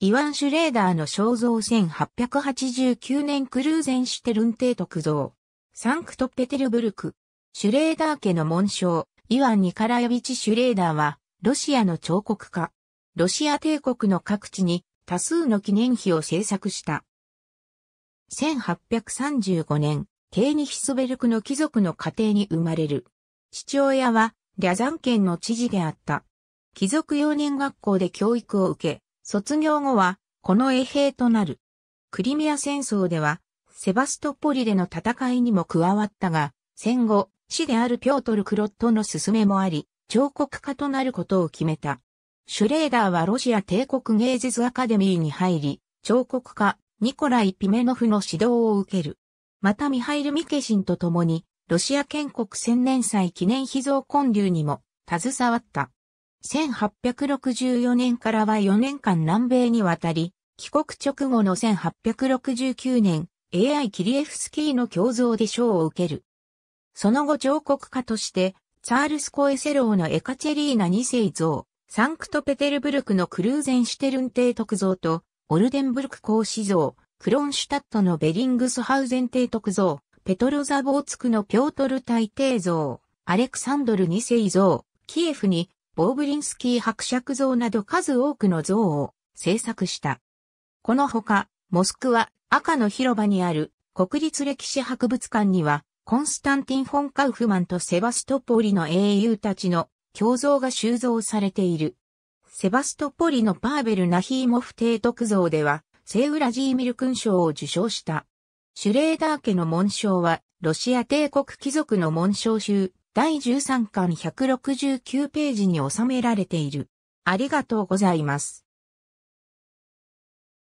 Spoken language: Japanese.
イワン・シュレーダーの肖像1889年クルーゼンシュテルン帝督像。サンクトペテルブルク。シュレーダー家の紋章、イワン・ニカラヤビチ・シュレーダーは、ロシアの彫刻家。ロシア帝国の各地に多数の記念碑を制作した。1835年、ケーニヒスベルクの貴族の家庭に生まれる。父親は、リャザン県の知事であった。貴族幼年学校で教育を受け、卒業後は、この衛兵となる。クリミア戦争では、セバストポリでの戦いにも加わったが、戦後、死であるピョートル・クロットの勧めもあり、彫刻家となることを決めた。シュレーダーはロシア帝国芸術アカデミーに入り、彫刻家、ニコライ・ピメノフの指導を受ける。またミハイル・ミケシンと共に、ロシア建国千年祭記念秘蔵建立にも携わった。1864年からは4年間南米に渡り、帰国直後の1869年、AI キリエフスキーの胸像で賞を受ける。その後彫刻家として、チャールス・コエセローのエカチェリーナ2世像、サンクトペテルブルクのクルーゼンシュテルン帝督像と、オルデンブルク公子像、クロンシュタットのベリングスハウゼン帝督像、ペトロザ・ボーツクのピョートル大帝像、アレクサンドル2世像、キエフにボーブリンスキー伯爵像など数多くの像を制作した。このほか、モスクワ赤の広場にある国立歴史博物館には、コンスタンティン・フォン・カウフマンとセバストポリの英雄たちの胸像が収蔵されている。セバストポリのパーベル・ナヒーモフ提督像では、セウラジーミル勲章を受章した。シュレーダー家の紋章は、ロシア帝国貴族の紋章集、第13巻169ページに収められている。ありがとうございます。